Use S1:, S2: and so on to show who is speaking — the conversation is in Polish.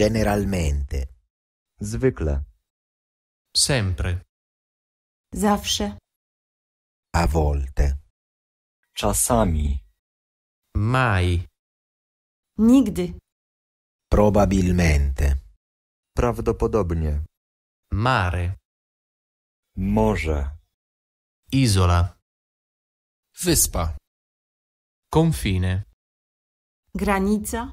S1: Generalmente. Zwykle. Sempre.
S2: Zawsze.
S1: A volte.
S3: Czasami. Mai.
S4: Nigdy.
S1: Probabilmente.
S3: Prawdopodobnie. Mare.
S1: Morze. Isola. Wyspa. Confine.
S2: Granica.